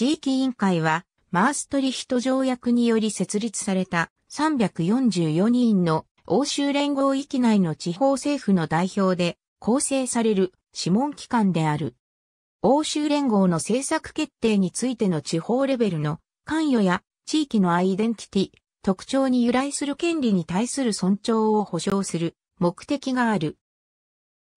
地域委員会は、マーストリヒト条約により設立された344人の欧州連合域内の地方政府の代表で構成される諮問機関である。欧州連合の政策決定についての地方レベルの関与や地域のアイデンティティ、特徴に由来する権利に対する尊重を保障する目的がある。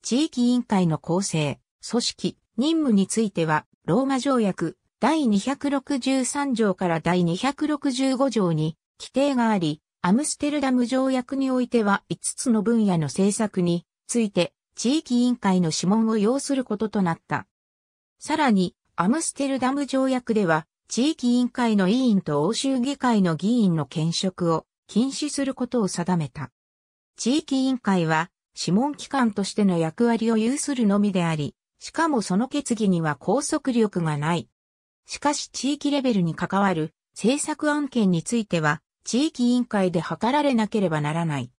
地域委員会の構成、組織、任務については、ローマ条約第263条から第265条に規定があり、アムステルダム条約においては5つの分野の政策について地域委員会の諮問を要することとなった。さらに、アムステルダム条約では、地域委員会の委員と欧州議会の議員の兼職を禁止することを定めた。地域委員会は、諮問機関としての役割を有するのみであり、しかもその決議には拘束力がない。しかし地域レベルに関わる政策案件については地域委員会で図られなければならない。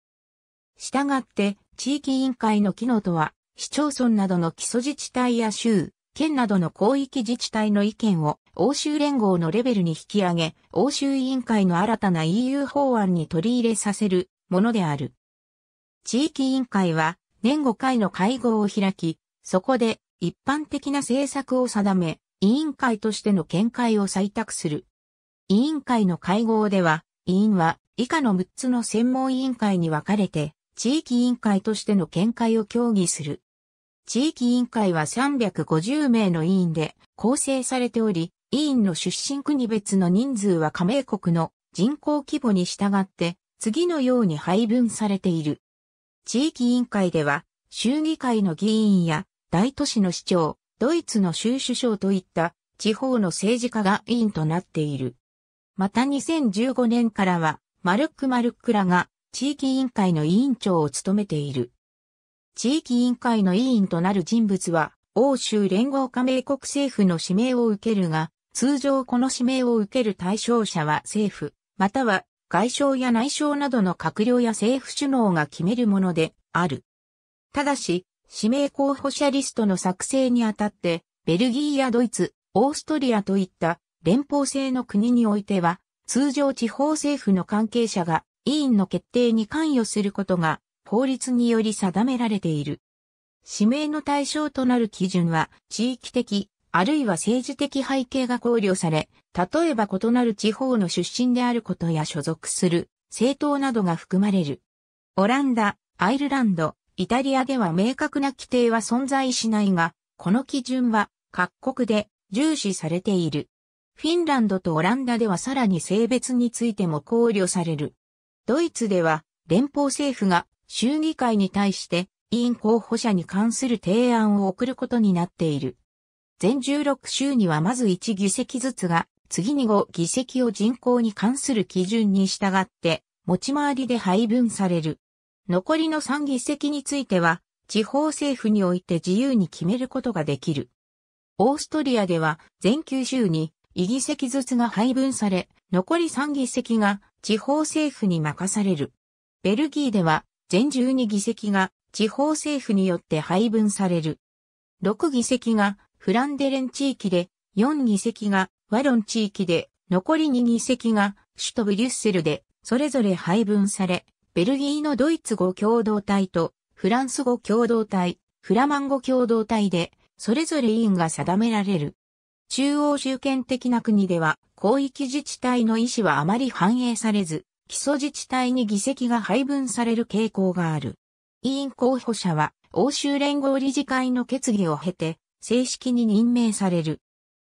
したがって地域委員会の機能とは市町村などの基礎自治体や州、県などの広域自治体の意見を欧州連合のレベルに引き上げ、欧州委員会の新たな EU 法案に取り入れさせるものである。地域委員会は年5回の会合を開き、そこで一般的な政策を定め、委員会としての見解を採択する。委員会の会合では、委員は以下の6つの専門委員会に分かれて、地域委員会としての見解を協議する。地域委員会は350名の委員で構成されており、委員の出身国別の人数は加盟国の人口規模に従って次のように配分されている。地域委員会では、州議会の議員や大都市の市長、ドイツの州首相といった地方の政治家が委員となっている。また2015年からは、マルック・マルックらが地域委員会の委員長を務めている。地域委員会の委員となる人物は、欧州連合加盟国政府の指名を受けるが、通常この指名を受ける対象者は政府、または外相や内相などの閣僚や政府首脳が決めるものである。ただし、指名候補者リストの作成にあたって、ベルギーやドイツ、オーストリアといった連邦制の国においては、通常地方政府の関係者が委員の決定に関与することが法律により定められている。指名の対象となる基準は地域的、あるいは政治的背景が考慮され、例えば異なる地方の出身であることや所属する政党などが含まれる。オランダ、アイルランド、イタリアでは明確な規定は存在しないが、この基準は各国で重視されている。フィンランドとオランダではさらに性別についても考慮される。ドイツでは連邦政府が衆議会に対して委員候補者に関する提案を送ることになっている。全16州にはまず1議席ずつが、次に5議席を人口に関する基準に従って持ち回りで配分される。残りの3議席については、地方政府において自由に決めることができる。オーストリアでは、全9州に2議席ずつが配分され、残り3議席が地方政府に任される。ベルギーでは、全12議席が地方政府によって配分される。6議席がフランデレン地域で、4議席がワロン地域で、残り2議席が首都ブリュッセルで、それぞれ配分され、ベルギーのドイツ語共同体とフランス語共同体、フラマン語共同体で、それぞれ委員が定められる。中央集権的な国では、広域自治体の意思はあまり反映されず、基礎自治体に議席が配分される傾向がある。委員候補者は、欧州連合理事会の決議を経て、正式に任命される。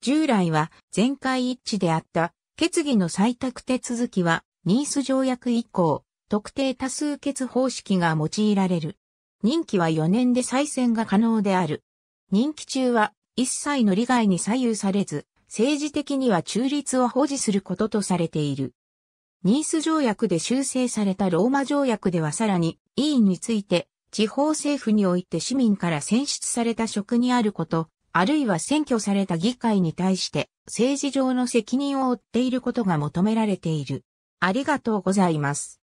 従来は、全会一致であった、決議の採択手続きは、ニース条約以降、特定多数決方式が用いられる。任期は4年で再選が可能である。任期中は一切の利害に左右されず、政治的には中立を保持することとされている。ニース条約で修正されたローマ条約ではさらに、委員について、地方政府において市民から選出された職にあること、あるいは選挙された議会に対して、政治上の責任を負っていることが求められている。ありがとうございます。